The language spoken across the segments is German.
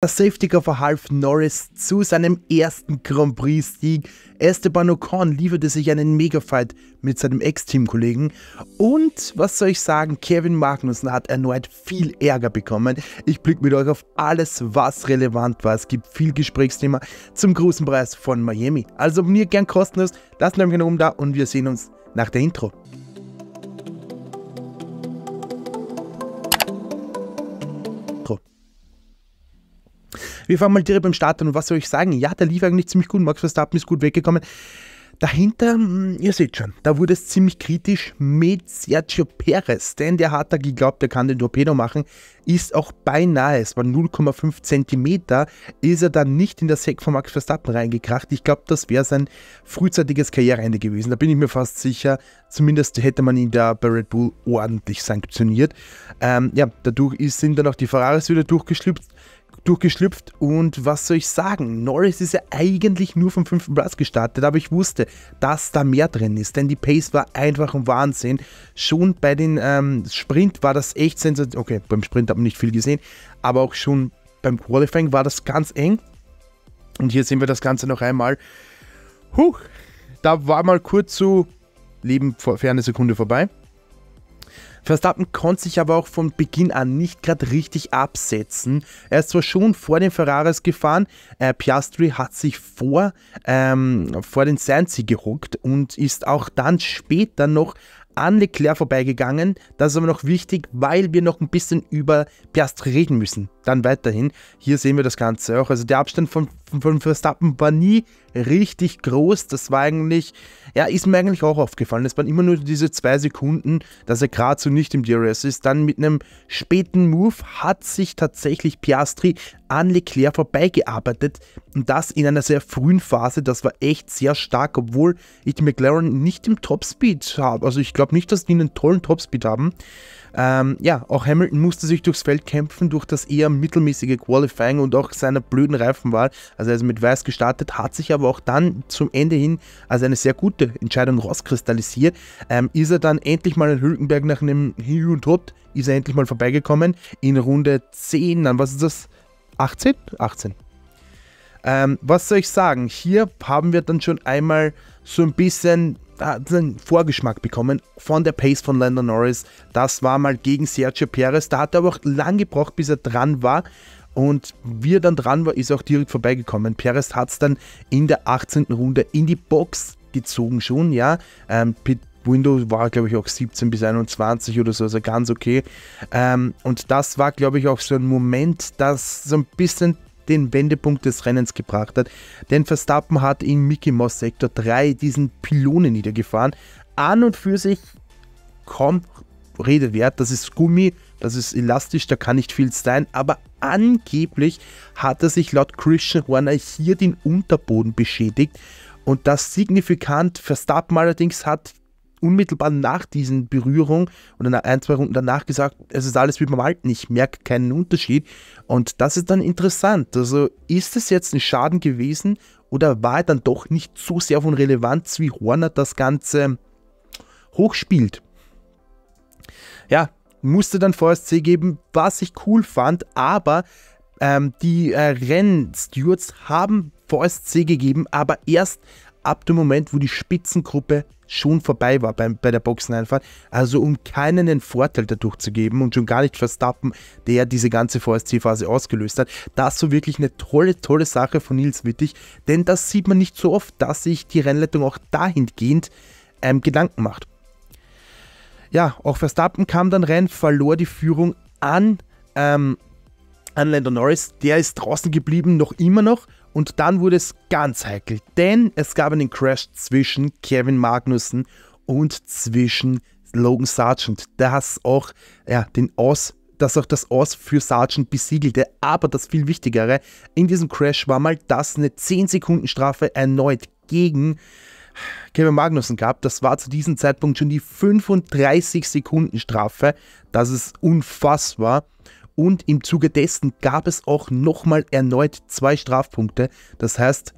Der Safety Car verhalf Norris zu seinem ersten Grand Prix-Sieg. Esteban Ocon lieferte sich einen Megafight mit seinem Ex-Teamkollegen. Und was soll ich sagen, Kevin Magnussen hat erneut viel Ärger bekommen. Ich blicke mit euch auf alles, was relevant war. Es gibt viel Gesprächsthema zum großen Preis von Miami. Also mir gern kostenlos, lasst einen Daumen da und wir sehen uns nach der Intro. Wir fahren mal direkt beim Start an und was soll ich sagen? Ja, der lief eigentlich ziemlich gut. Max Verstappen ist gut weggekommen. Dahinter, hm, ihr seht schon, da wurde es ziemlich kritisch mit Sergio Perez, denn der hat da geglaubt, der kann den Torpedo machen, ist auch beinahe, es war 0,5 cm, ist er dann nicht in das Heck von Max Verstappen reingekracht. Ich glaube, das wäre sein frühzeitiges Karriereende gewesen, da bin ich mir fast sicher. Zumindest hätte man ihn da bei Red Bull ordentlich sanktioniert. Ähm, ja, dadurch sind dann auch die Ferraris wieder durchgeschlüpft durchgeschlüpft und was soll ich sagen? Norris ist ja eigentlich nur vom fünften Platz gestartet, aber ich wusste, dass da mehr drin ist, denn die Pace war einfach ein Wahnsinn. Schon bei den ähm, Sprint war das echt sensationell. Okay, beim Sprint haben wir nicht viel gesehen, aber auch schon beim Qualifying war das ganz eng. Und hier sehen wir das Ganze noch einmal. Huch, da war mal kurz so Leben vor, eine Sekunde vorbei. Verstappen konnte sich aber auch von Beginn an nicht gerade richtig absetzen. Er ist zwar schon vor den Ferraris gefahren, äh, Piastri hat sich vor, ähm, vor den Sansi gehuckt und ist auch dann später noch an Leclerc vorbeigegangen. Das ist aber noch wichtig, weil wir noch ein bisschen über Piastri reden müssen. Dann weiterhin. Hier sehen wir das Ganze auch. Also der Abstand von Verstappen von Verstappen war nie richtig groß. Das war eigentlich, ja, ist mir eigentlich auch aufgefallen. Es waren immer nur diese zwei Sekunden, dass er gerade so nicht im DRS ist. Dann mit einem späten Move hat sich tatsächlich Piastri an Leclerc vorbeigearbeitet. Und das in einer sehr frühen Phase. Das war echt sehr stark, obwohl ich die McLaren nicht im Topspeed habe. Also ich glaube nicht, dass die einen tollen Topspeed haben. Ähm, ja, auch Hamilton musste sich durchs Feld kämpfen, durch das eher mittelmäßige Qualifying und auch seiner blöden Reifenwahl. Also er ist mit Weiß gestartet, hat sich aber auch dann zum Ende hin als eine sehr gute Entscheidung rauskristallisiert. Ähm, ist er dann endlich mal in Hülkenberg nach einem Hin und Hot, ist er endlich mal vorbeigekommen in Runde 10, dann was ist das? 18? 18. Ähm, was soll ich sagen? Hier haben wir dann schon einmal so ein bisschen einen Vorgeschmack bekommen von der Pace von Lando Norris. Das war mal gegen Sergio Perez. Da hat er aber auch lang gebraucht, bis er dran war. Und wie er dann dran war, ist er auch direkt vorbeigekommen. Perez hat es dann in der 18. Runde in die Box gezogen schon, ja. Ähm, Pit Window war, glaube ich, auch 17 bis 21 oder so, also ganz okay. Ähm, und das war, glaube ich, auch so ein Moment, das so ein bisschen den Wendepunkt des Rennens gebracht hat. Denn Verstappen hat in Mickey Moss Sektor 3 diesen Pylone niedergefahren. An und für sich kommt Rede wert, das ist Gummi, das ist elastisch, da kann nicht viel sein, aber angeblich hat er sich laut Christian Horner hier den Unterboden beschädigt und das signifikant. Verstappen allerdings hat unmittelbar nach diesen Berührungen und dann ein, zwei Runden danach gesagt, es ist alles wie beim Alten, ich merke keinen Unterschied. Und das ist dann interessant. Also ist es jetzt ein Schaden gewesen oder war er dann doch nicht so sehr von Relevanz, wie Horner das Ganze hochspielt? Ja, musste dann VSC geben, was ich cool fand, aber ähm, die äh, Rennstewards haben VSC gegeben, aber erst ab dem Moment, wo die Spitzengruppe schon vorbei war bei, bei der Boxeneinfahrt. Also um keinen den Vorteil dadurch zu geben und schon gar nicht Verstappen, der diese ganze VSC-Phase ausgelöst hat. Das so wirklich eine tolle, tolle Sache von Nils Wittig, denn das sieht man nicht so oft, dass sich die Rennleitung auch dahingehend ähm, Gedanken macht. Ja, auch Verstappen kam dann rein, verlor die Führung an, ähm, an Lando Norris. Der ist draußen geblieben, noch immer noch und dann wurde es ganz heikel, denn es gab einen Crash zwischen Kevin Magnussen und zwischen Logan Sargent, das auch ja, den Aus das auch das Aus für Sargent besiegelte. Aber das viel Wichtigere, in diesem Crash war mal, dass eine 10-Sekunden-Strafe erneut gegen Kevin Magnussen gab. Das war zu diesem Zeitpunkt schon die 35 Sekunden Strafe. Das ist unfassbar. Und im Zuge dessen gab es auch nochmal erneut zwei Strafpunkte. Das heißt,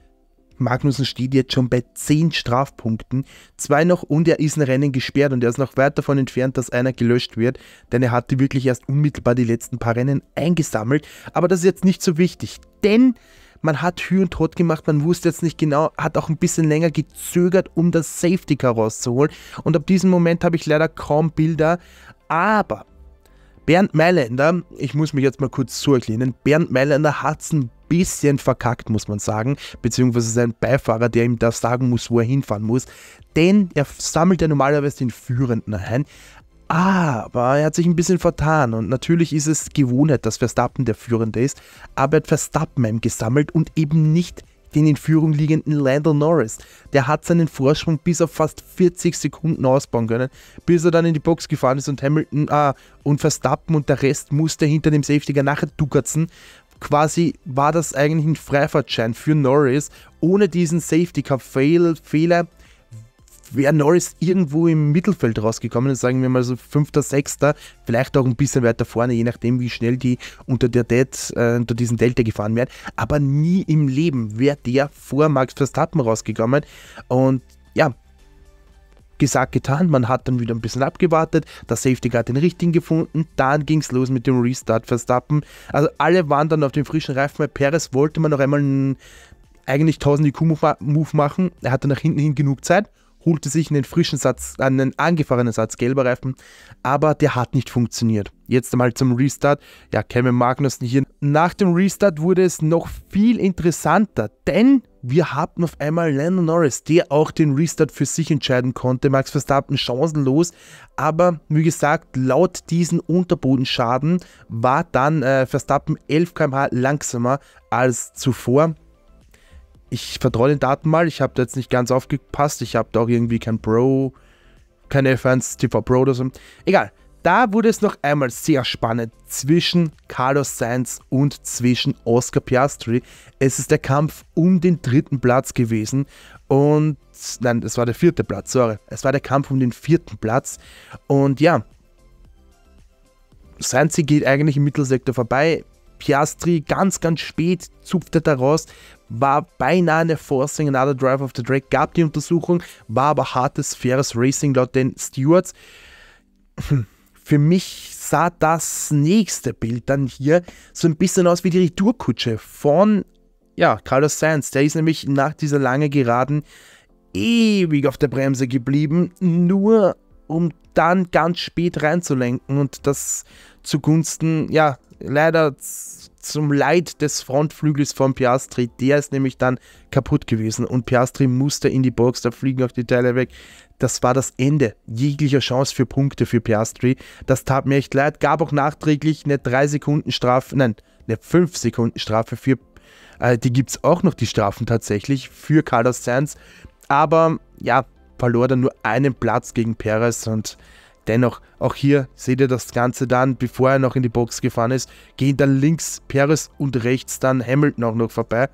Magnussen steht jetzt schon bei zehn Strafpunkten. Zwei noch und er ist ein Rennen gesperrt und er ist noch weit davon entfernt, dass einer gelöscht wird, denn er hatte wirklich erst unmittelbar die letzten paar Rennen eingesammelt. Aber das ist jetzt nicht so wichtig, denn man hat Hü und Tot gemacht, man wusste jetzt nicht genau, hat auch ein bisschen länger gezögert, um das Safety Car rauszuholen. Und ab diesem Moment habe ich leider kaum Bilder, aber Bernd Mailänder, ich muss mich jetzt mal kurz zurücklehnen, Bernd Mailänder hat es ein bisschen verkackt, muss man sagen, beziehungsweise sein Beifahrer, der ihm das sagen muss, wo er hinfahren muss, denn er sammelt ja normalerweise den Führenden ein, aber er hat sich ein bisschen vertan und natürlich ist es Gewohnheit, dass Verstappen der Führende ist, aber er hat Verstappen gesammelt und eben nicht den in Führung liegenden Lando Norris. Der hat seinen Vorsprung bis auf fast 40 Sekunden ausbauen können, bis er dann in die Box gefahren ist und Hamilton ah, und Verstappen und der Rest musste hinter dem Safety nachher duckerzen. Quasi war das eigentlich ein Freifahrtschein für Norris. Ohne diesen Safety Car Fail Fehler wäre Norris irgendwo im Mittelfeld rausgekommen, sagen wir mal so fünfter, sechster, vielleicht auch ein bisschen weiter vorne, je nachdem, wie schnell die unter der Det, äh, unter diesem Delta gefahren werden. Aber nie im Leben wäre der vor Max Verstappen rausgekommen. Und ja, gesagt, getan. Man hat dann wieder ein bisschen abgewartet. der Safety Guard den richtigen gefunden. Dann ging es los mit dem Restart Verstappen. Also alle waren dann auf dem frischen Reifen. Bei Perez wollte man noch einmal einen, eigentlich 1000 IQ-Move machen. Er hatte nach hinten hin genug Zeit holte sich einen frischen Satz, äh, einen angefahrenen Satz gelber Reifen, aber der hat nicht funktioniert. Jetzt einmal zum Restart. Ja, Kevin Magnussen hier. Nach dem Restart wurde es noch viel interessanter, denn wir hatten auf einmal Lennon Norris, der auch den Restart für sich entscheiden konnte. Max Verstappen chancenlos, aber wie gesagt, laut diesen Unterbodenschaden war dann äh, Verstappen 11 km/h langsamer als zuvor ich vertraue den Daten mal. Ich habe da jetzt nicht ganz aufgepasst. Ich habe da auch irgendwie kein Pro, keine Fans TV Pro oder so. Egal. Da wurde es noch einmal sehr spannend zwischen Carlos Sainz und zwischen Oscar Piastri. Es ist der Kampf um den dritten Platz gewesen und nein, es war der vierte Platz, sorry. Es war der Kampf um den vierten Platz und ja, Sainz geht eigentlich im Mittelsektor vorbei. Piastri ganz, ganz spät zupfte daraus, war beinahe eine Forcing Another Drive of the Track, gab die Untersuchung, war aber hartes, faires Racing laut den Stewards. Für mich sah das nächste Bild dann hier so ein bisschen aus wie die Retourkutsche von ja, Carlos Sainz. Der ist nämlich nach dieser langen Geraden ewig auf der Bremse geblieben, nur um dann ganz spät reinzulenken und das zugunsten, ja, leider zum Leid des Frontflügels von Piastri. Der ist nämlich dann kaputt gewesen und Piastri musste in die Box, da fliegen auch die Teile weg. Das war das Ende jeglicher Chance für Punkte für Piastri. Das tat mir echt leid. Gab auch nachträglich eine 3-Sekunden-Strafe, nein, eine 5-Sekunden-Strafe für, äh, die gibt es auch noch, die Strafen tatsächlich, für Carlos Sainz. Aber ja, verlor dann nur einen Platz gegen Perez und Dennoch, auch hier seht ihr das Ganze dann, bevor er noch in die Box gefahren ist, gehen dann links Perez und rechts dann Hamilton auch noch vorbei.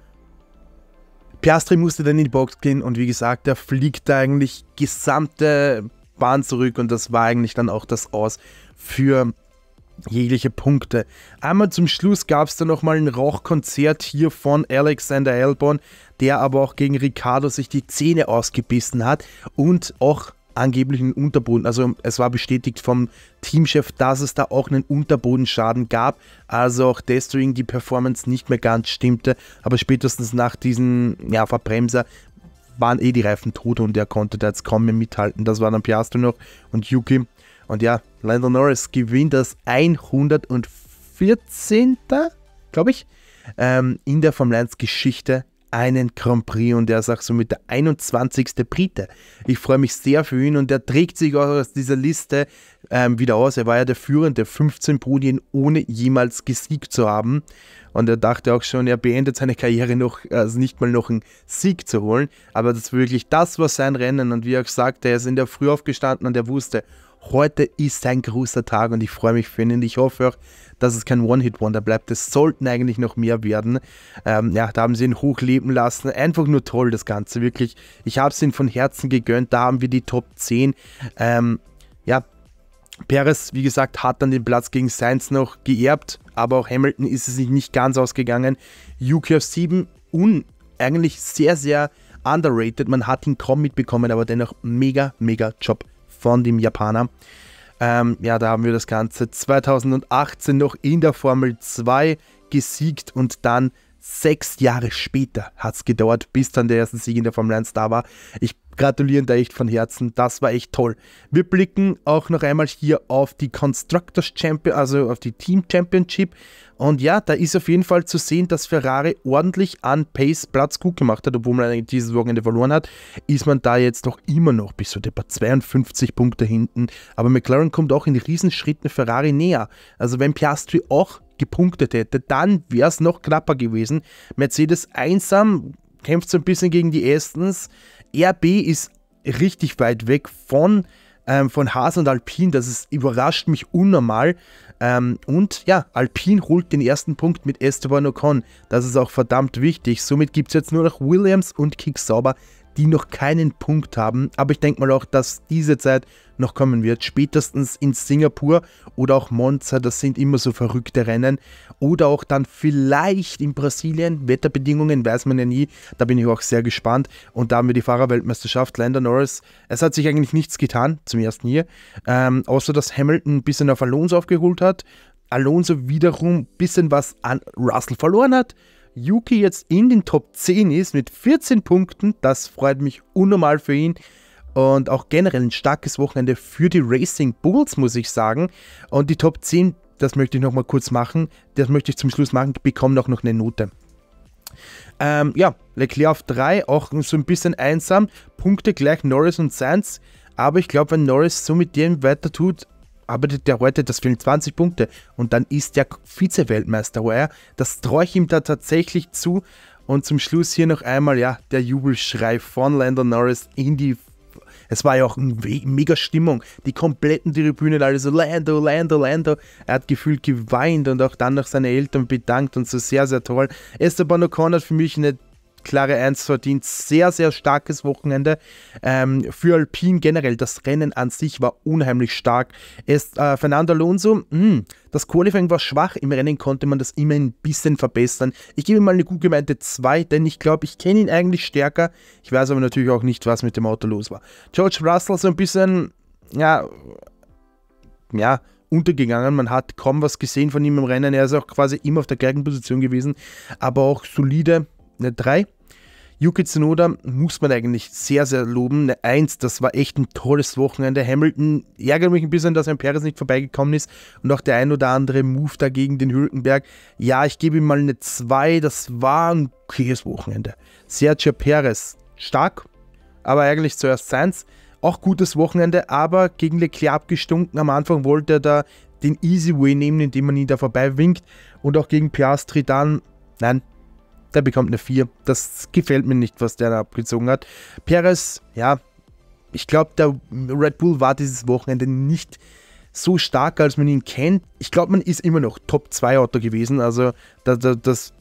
Piastri musste dann in die Box gehen und wie gesagt, er fliegt da eigentlich gesamte Bahn zurück und das war eigentlich dann auch das Aus für jegliche Punkte. Einmal zum Schluss gab es dann nochmal ein Rauchkonzert hier von Alexander Elborn, der aber auch gegen Ricardo sich die Zähne ausgebissen hat und auch angeblichen Unterboden, also es war bestätigt vom Teamchef, dass es da auch einen Unterbodenschaden gab, also auch deswegen die Performance nicht mehr ganz stimmte, aber spätestens nach diesem ja, Verbremser waren eh die Reifen tot und er konnte da jetzt kaum mehr mithalten, das war dann Piastro noch und Yuki und ja, Lando Norris gewinnt das 114. glaube ich, ähm, in der Formel 1 Geschichte einen Grand Prix und er ist auch somit der 21. Brite. Ich freue mich sehr für ihn und er trägt sich auch aus dieser Liste ähm, wieder aus. Er war ja der führende 15 Podien, ohne jemals gesiegt zu haben. Und er dachte auch schon, er beendet seine Karriere noch, also nicht mal noch einen Sieg zu holen. Aber das wirklich, das war sein Rennen. Und wie er auch sagte, er ist in der Früh aufgestanden und er wusste, heute ist ein großer Tag und ich freue mich für ihn. Und ich hoffe auch, dass es kein One-Hit-Wonder bleibt. Es sollten eigentlich noch mehr werden. Ähm, ja, da haben sie ihn hochleben lassen. Einfach nur toll, das Ganze, wirklich. Ich habe es ihnen von Herzen gegönnt. Da haben wir die Top 10. Ähm, ja, Perez, wie gesagt, hat dann den Platz gegen Sainz noch geerbt, aber auch Hamilton ist es sich nicht ganz ausgegangen. UQ 7 un eigentlich sehr, sehr underrated. Man hat ihn kaum mitbekommen, aber dennoch mega, mega Job von dem Japaner. Ähm, ja, da haben wir das Ganze 2018 noch in der Formel 2 gesiegt und dann Sechs Jahre später hat es gedauert, bis dann der erste Sieg in der Formel 1 da war. Ich gratuliere da echt von Herzen. Das war echt toll. Wir blicken auch noch einmal hier auf die Constructors Champion, also auf die Team Championship. Und ja, da ist auf jeden Fall zu sehen, dass Ferrari ordentlich an Pace Platz gut gemacht hat, obwohl man eigentlich dieses Wochenende verloren hat, ist man da jetzt noch immer noch bis zu etwa 52 Punkte hinten. Aber McLaren kommt auch in Riesenschritten Ferrari näher. Also wenn Piastri auch gepunktet hätte, dann wäre es noch knapper gewesen. Mercedes einsam kämpft so ein bisschen gegen die Astons. RB ist richtig weit weg von, ähm, von Haas und Alpine. Das ist, überrascht mich unnormal. Ähm, und ja, Alpine holt den ersten Punkt mit Esteban Ocon. Das ist auch verdammt wichtig. Somit gibt es jetzt nur noch Williams und Kick Sauber, die noch keinen Punkt haben. Aber ich denke mal auch, dass diese Zeit noch kommen wird. Spätestens in Singapur oder auch Monza, das sind immer so verrückte Rennen. Oder auch dann vielleicht in Brasilien. Wetterbedingungen weiß man ja nie. Da bin ich auch sehr gespannt. Und da haben wir die Fahrerweltmeisterschaft. Lander Norris, es hat sich eigentlich nichts getan zum ersten hier. Ähm, außer dass Hamilton ein bisschen auf Alonso aufgeholt hat. Alonso wiederum ein bisschen was an Russell verloren hat. Yuki jetzt in den Top 10 ist mit 14 Punkten. Das freut mich unnormal für ihn. Und auch generell ein starkes Wochenende für die Racing Bulls, muss ich sagen. Und die Top 10, das möchte ich nochmal kurz machen. Das möchte ich zum Schluss machen. Ich bekomme auch noch eine Note. Ähm, ja, Leclerc auf 3, auch so ein bisschen einsam. Punkte gleich Norris und Sainz. Aber ich glaube, wenn Norris so mit dem weiter tut, arbeitet der heute, das fehlen 20 Punkte und dann ist der Vize-Weltmeister OR. Das traue ich ihm da tatsächlich zu. Und zum Schluss hier noch einmal, ja, der Jubelschrei von Lando Norris in die. Es war ja auch eine mega Stimmung. Die kompletten Tribünen, alle so Lando, Lando, Lando. Er hat gefühlt geweint und auch dann noch seine Eltern bedankt und so sehr, sehr toll. Esteban O'Connor hat für mich eine klare Eins verdient. Sehr, sehr starkes Wochenende ähm, für Alpine generell. Das Rennen an sich war unheimlich stark. Ist äh, Fernando Alonso, mh, hm, das Qualifying war schwach. Im Rennen konnte man das immer ein bisschen verbessern. Ich gebe ihm mal eine gut gemeinte 2, denn ich glaube, ich kenne ihn eigentlich stärker. Ich weiß aber natürlich auch nicht, was mit dem Auto los war. George Russell so ein bisschen, ja, ja, untergegangen. Man hat kaum was gesehen von ihm im Rennen. Er ist auch quasi immer auf der gleichen Position gewesen, aber auch solide eine 3. Yuki Tsunoda muss man eigentlich sehr, sehr loben. Eine Eins, das war echt ein tolles Wochenende. Hamilton ärgert mich ein bisschen, dass ein Perez nicht vorbeigekommen ist und auch der ein oder andere Move dagegen den Hülkenberg. Ja, ich gebe ihm mal eine 2. Das war ein okayes Wochenende. Sergio Perez stark, aber eigentlich zuerst seins. Auch gutes Wochenende, aber gegen Leclerc abgestunken. Am Anfang wollte er da den Easy Way nehmen, indem man ihn da vorbei winkt. Und auch gegen Piastri dann, nein, der bekommt eine 4. Das gefällt mir nicht, was der da abgezogen hat. Perez, ja, ich glaube, der Red Bull war dieses Wochenende nicht so stark, als man ihn kennt. Ich glaube, man ist immer noch Top 2 Auto gewesen, also das, das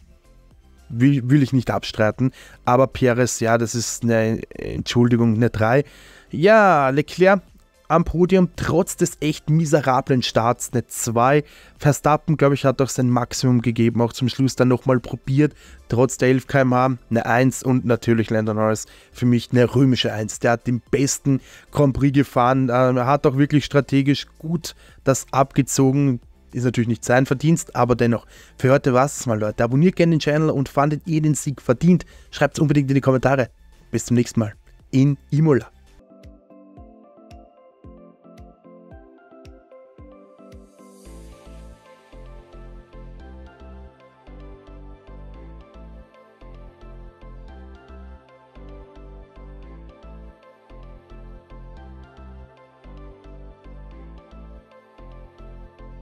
will, will, ich nicht abstreiten. Aber Perez, ja, das ist eine Entschuldigung, eine 3. Ja, Leclerc, am Podium, trotz des echt miserablen Starts eine 2. Verstappen, glaube ich, hat doch sein Maximum gegeben, auch zum Schluss dann nochmal probiert, trotz der 11 km/h eine 1 und natürlich Lando Norris für mich eine römische 1. Der hat den besten Grand Prix gefahren, ähm, er hat auch wirklich strategisch gut das abgezogen. Ist natürlich nicht sein Verdienst, aber dennoch, für heute war es mal, Leute. Abonniert gerne den Channel und fandet ihr den Sieg verdient? Schreibt es unbedingt in die Kommentare. Bis zum nächsten Mal in Imola.